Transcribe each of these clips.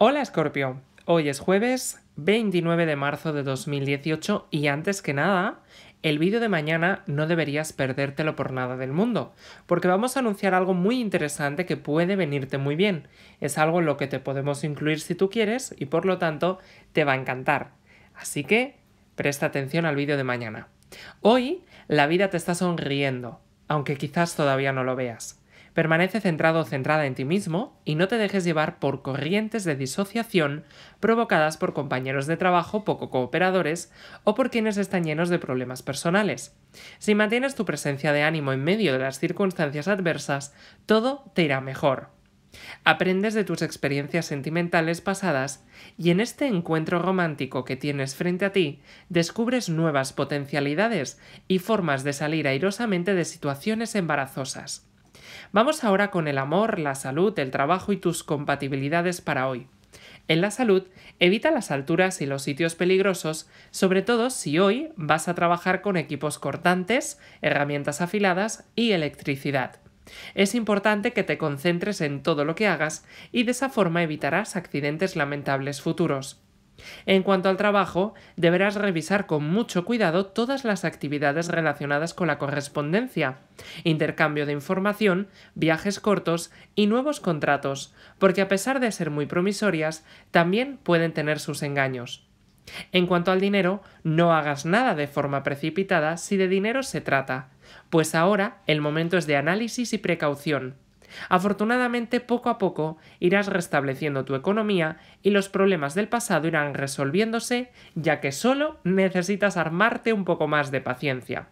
Hola Scorpio, hoy es jueves 29 de marzo de 2018 y antes que nada, el vídeo de mañana no deberías perdértelo por nada del mundo, porque vamos a anunciar algo muy interesante que puede venirte muy bien. Es algo en lo que te podemos incluir si tú quieres y por lo tanto te va a encantar. Así que presta atención al vídeo de mañana. Hoy la vida te está sonriendo, aunque quizás todavía no lo veas. Permanece centrado o centrada en ti mismo y no te dejes llevar por corrientes de disociación provocadas por compañeros de trabajo poco cooperadores o por quienes están llenos de problemas personales. Si mantienes tu presencia de ánimo en medio de las circunstancias adversas, todo te irá mejor. Aprendes de tus experiencias sentimentales pasadas y en este encuentro romántico que tienes frente a ti descubres nuevas potencialidades y formas de salir airosamente de situaciones embarazosas. Vamos ahora con el amor, la salud, el trabajo y tus compatibilidades para hoy. En la salud, evita las alturas y los sitios peligrosos, sobre todo si hoy vas a trabajar con equipos cortantes, herramientas afiladas y electricidad. Es importante que te concentres en todo lo que hagas y de esa forma evitarás accidentes lamentables futuros. En cuanto al trabajo, deberás revisar con mucho cuidado todas las actividades relacionadas con la correspondencia, intercambio de información, viajes cortos y nuevos contratos, porque a pesar de ser muy promisorias, también pueden tener sus engaños. En cuanto al dinero, no hagas nada de forma precipitada si de dinero se trata, pues ahora el momento es de análisis y precaución. Afortunadamente, poco a poco irás restableciendo tu economía y los problemas del pasado irán resolviéndose, ya que solo necesitas armarte un poco más de paciencia.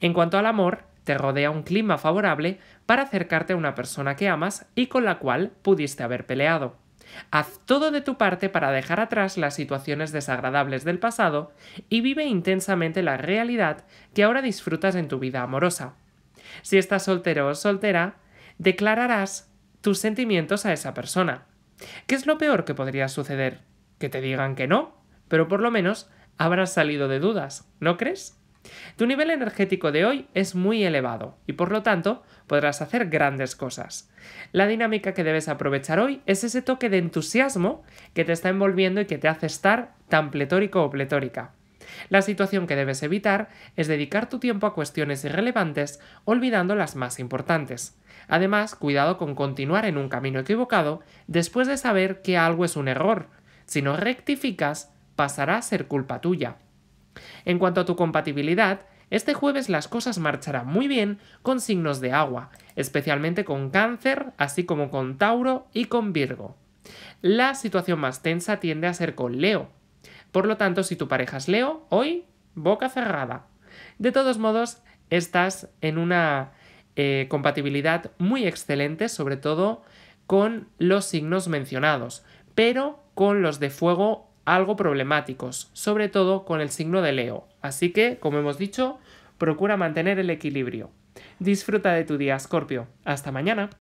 En cuanto al amor, te rodea un clima favorable para acercarte a una persona que amas y con la cual pudiste haber peleado. Haz todo de tu parte para dejar atrás las situaciones desagradables del pasado y vive intensamente la realidad que ahora disfrutas en tu vida amorosa. Si estás soltero o soltera, declararás tus sentimientos a esa persona. ¿Qué es lo peor que podría suceder? Que te digan que no, pero por lo menos habrás salido de dudas, ¿no crees? Tu nivel energético de hoy es muy elevado y por lo tanto podrás hacer grandes cosas. La dinámica que debes aprovechar hoy es ese toque de entusiasmo que te está envolviendo y que te hace estar tan pletórico o pletórica. La situación que debes evitar es dedicar tu tiempo a cuestiones irrelevantes olvidando las más importantes. Además, cuidado con continuar en un camino equivocado después de saber que algo es un error. Si no rectificas, pasará a ser culpa tuya. En cuanto a tu compatibilidad, este jueves las cosas marcharán muy bien con signos de agua, especialmente con cáncer, así como con Tauro y con Virgo. La situación más tensa tiende a ser con Leo, por lo tanto, si tu pareja es Leo, hoy boca cerrada. De todos modos, estás en una eh, compatibilidad muy excelente, sobre todo con los signos mencionados, pero con los de fuego algo problemáticos, sobre todo con el signo de Leo. Así que, como hemos dicho, procura mantener el equilibrio. Disfruta de tu día, Scorpio. Hasta mañana.